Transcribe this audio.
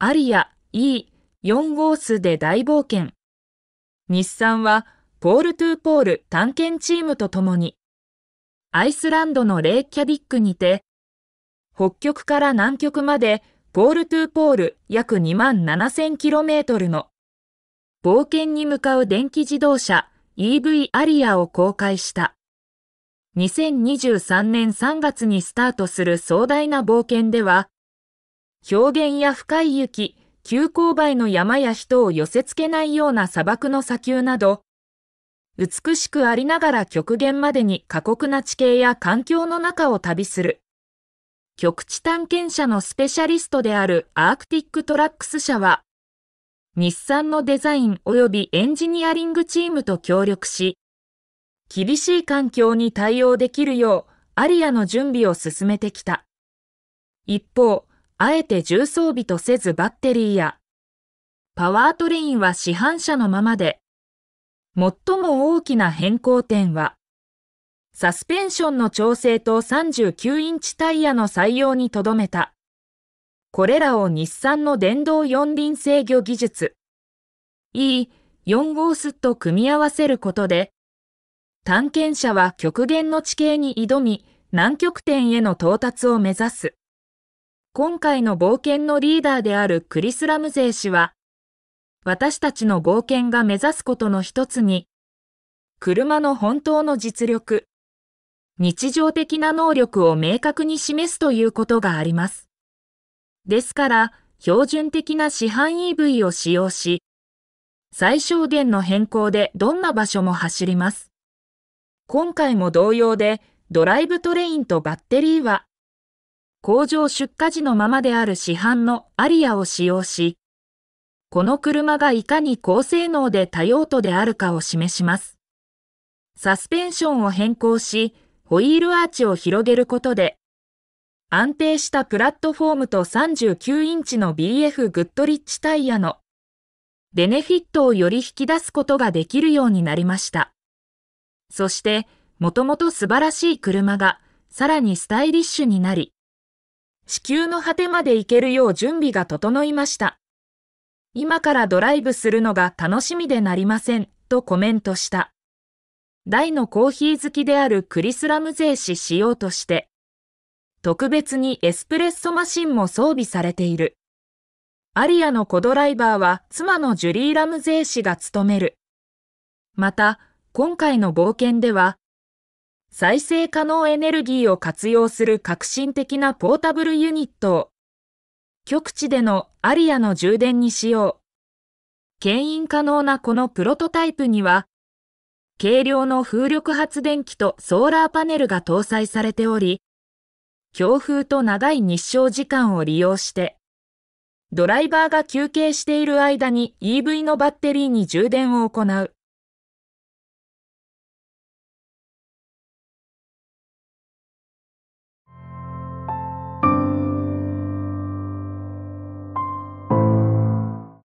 アリア E4 号数で大冒険。日産はポールトゥーポール探検チームとともに、アイスランドのレイキャビックにて、北極から南極までポールトゥーポール約2万 7000km の冒険に向かう電気自動車 EV アリアを公開した。2023年3月にスタートする壮大な冒険では、表現や深い雪、急勾配の山や人を寄せ付けないような砂漠の砂丘など、美しくありながら極限までに過酷な地形や環境の中を旅する。極地探検者のスペシャリストであるアークティックトラックス社は、日産のデザイン及びエンジニアリングチームと協力し、厳しい環境に対応できるよう、アリアの準備を進めてきた。一方、あえて重装備とせずバッテリーや、パワートレインは市販車のままで、最も大きな変更点は、サスペンションの調整と39インチタイヤの採用にとどめた。これらを日産の電動四輪制御技術 E4 号スと組み合わせることで、探検者は極限の地形に挑み、南極点への到達を目指す。今回の冒険のリーダーであるクリス・ラムゼイ氏は、私たちの冒険が目指すことの一つに、車の本当の実力、日常的な能力を明確に示すということがあります。ですから、標準的な市販 EV を使用し、最小限の変更でどんな場所も走ります。今回も同様で、ドライブトレインとバッテリーは、工場出荷時のままである市販のアリアを使用し、この車がいかに高性能で多用途であるかを示します。サスペンションを変更し、ホイールアーチを広げることで、安定したプラットフォームと39インチの BF グッドリッチタイヤのベネフィットをより引き出すことができるようになりました。そして、もともと素晴らしい車が、さらにスタイリッシュになり、地球の果てまで行けるよう準備が整いました。今からドライブするのが楽しみでなりません、とコメントした。大のコーヒー好きであるクリス・ラムゼー氏しようとして、特別にエスプレッソマシンも装備されている。アリアの子ドライバーは妻のジュリー・ラムゼー氏が務める。また、今回の冒険では、再生可能エネルギーを活用する革新的なポータブルユニットを、極地でのアリアの充電にしよう。牽引可能なこのプロトタイプには、軽量の風力発電機とソーラーパネルが搭載されており、強風と長い日照時間を利用して、ドライバーが休憩している間に EV のバッテリーに充電を行う。